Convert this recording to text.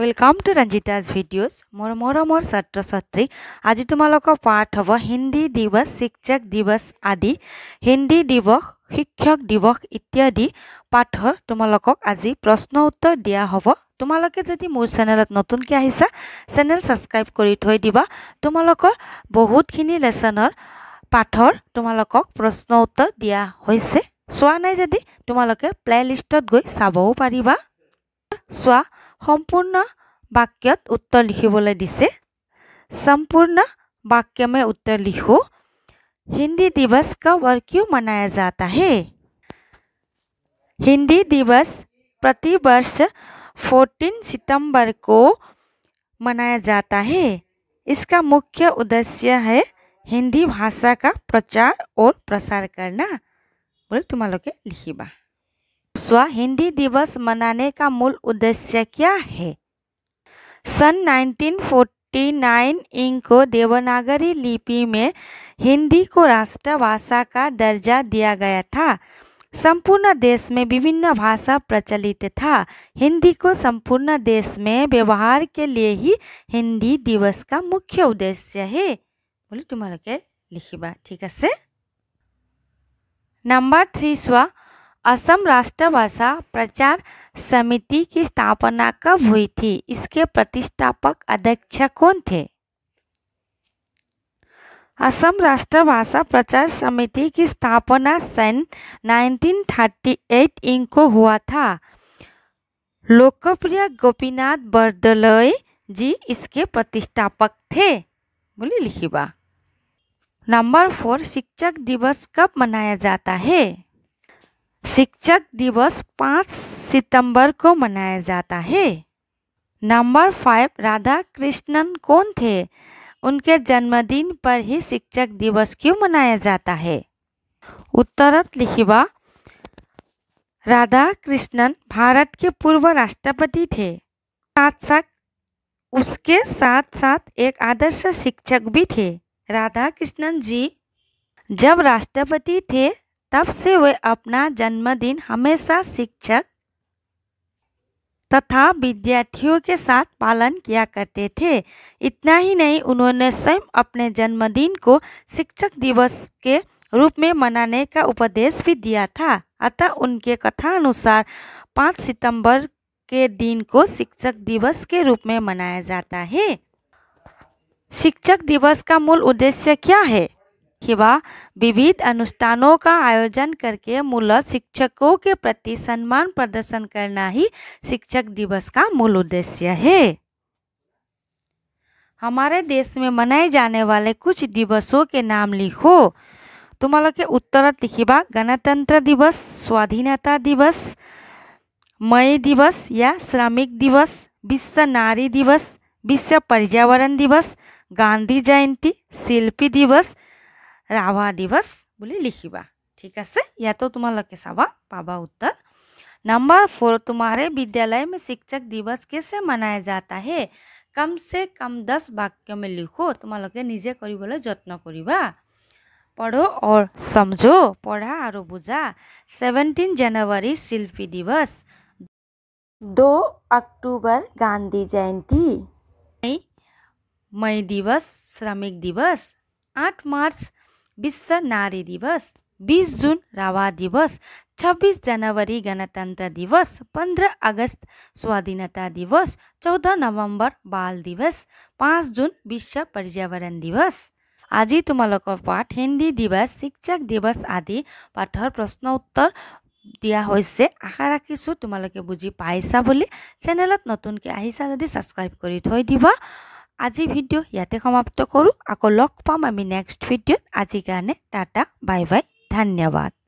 welcome to ৰঞ্জিতাজ videos মোৰ মৰমৰ ছাত্ৰ ছাত্ৰী আজি তোমালোকৰ পাঠ হ'ব হিন্দী দিৱস শিক্ষক দিৱস আদি হিন্দী দিৱস শিক্ষক দিৱস ইত্যাদি পাঠৰ তোমালোকক আজি প্ৰশ্ন উত্তৰ দিয়া হ'ব তোমালোকে যদি মোৰ চেনেলত নতুনকৈ আহিছা চেনেল ছাবস্ক্ৰাইব কৰি থৈ দিবা তোমালোকৰ বহুতখিনি লেচনৰ পাঠৰ তোমালোকক প্ৰশ্ন উত্তৰ দিয়া হৈছে চোৱা নাই যদি তোমালোকে প্লে' লিষ্টত গৈ চাবও পাৰিবা চোৱা सम्पूर्ण वाक्य उत्तर लिखे দিছে सम्पूर्ण वाक्य में उत्तर लिखो हिंदी दिवस कब और क्यों मनाया जाता है हिंदी दिवस प्रतिवर्ष 14 सितंबर को मनाया जाता है इसका मुख्य उद्देश्य है हिंदी भाषा का प्रचार और प्रसार करना बोले तुम लोग लिखा स्व हिंदी दिवस मनाने का मूल उद्देश्य क्या है सन 1949 इंक को देवनागरी लिपि में हिंदी को राष्ट्रभाषा का दर्जा दिया गया था संपूर्ण देश में विभिन्न भाषा प्रचलित था हिंदी को संपूर्ण देश में व्यवहार के लिए ही हिंदी दिवस का मुख्य उद्देश्य है बोले तुम्हारे लिखा ठीक है नंबर थ्री स्वा असम राष्ट्र भाषा प्रचार समिति की स्थापना कब हुई थी इसके प्रतिष्ठापक अध्यक्ष कौन थे असम राष्ट्र भाषा प्रचार समिति की स्थापना सन 1938 इनको हुआ था लोकप्रिय गोपीनाथ बरदलय जी इसके प्रतिष्ठापक थे बोली लिखी बा नंबर फोर शिक्षक दिवस कब मनाया जाता है शिक्षक दिवस पाँच सितंबर को मनाया जाता है नंबर फाइव राधा कृष्णन कौन थे उनके जन्मदिन पर ही शिक्षक दिवस क्यों मनाया जाता है उत्तरत लिखिबा राधा कृष्णन भारत के पूर्व राष्ट्रपति थे साथ साथ उसके साथ साथ एक आदर्श शिक्षक भी थे राधा कृष्णन जी जब राष्ट्रपति थे तब से वे अपना जन्मदिन हमेशा शिक्षक तथा विद्यार्थियों के साथ पालन किया करते थे इतना ही नहीं उन्होंने स्वयं अपने जन्मदिन को शिक्षक दिवस के रूप में मनाने का उपदेश भी दिया था अतः उनके कथा अनुसार पाँच सितंबर के दिन को शिक्षक दिवस के रूप में मनाया जाता है शिक्षक दिवस का मूल उद्देश्य क्या है किवा विविध अनुष्ठानों का आयोजन करके मूल शिक्षकों के प्रति सम्मान प्रदर्शन करना ही शिक्षक दिवस का मूल उद्देश्य है हमारे देश में मनाए जाने वाले कुछ दिवसों के नाम लिखो तुम लोग के उत्तर लिखिबा गणतंत्र दिवस स्वाधीनता दिवस मई दिवस या श्रमिक दिवस विश्व नारी दिवस विश्व पर्यावरण दिवस गांधी जयंती शिल्पी दिवस राभा दिवस लिखा ठीक ঠিক আছে तुम लोग सबा পাবা उत्तर नंबर फोर तुम्हारे विद्यालय में शिक्षक दिवस कैसे मनाया जाता है कम से कम दस वाक्य में लिखो तुम लोग निजे जत्न करवा पढ़ो और समझो पढ़ा और बुझा सेवेन्टीन जनवरी शिल्पी दिवस दो अक्टूबर गांधी जयंती मई दिवस श्रमिक दिवस आठ मार्च विश्व नारी दिवस बीस जून रावा दिवस छब्बीस जनवरी गणतंत्र दिवस पंद्रह अगस्त स्वाधीनता दिवस चौदह नवंबर बाल दिवस पाँच जून विश्व पर्यावरण दिवस आज तुम लोग पाठ हिंदी दिवस शिक्षक दिवस आदि पाठर उत्तर दिया आशा আশা तुम लोग बुझी পাইছা বুলি চেনেলত নতুনকৈ আহিছা যদি ছাবস্ক্রাইব আজি ভিডিঅ' ইয়াতে সমাপ্ত কৰোঁ আকৌ লগ পাম আমি নেক্সট ভিডিঅ'ত আজিৰ কাৰণে টাটা বাই বাই ধন্যবাদ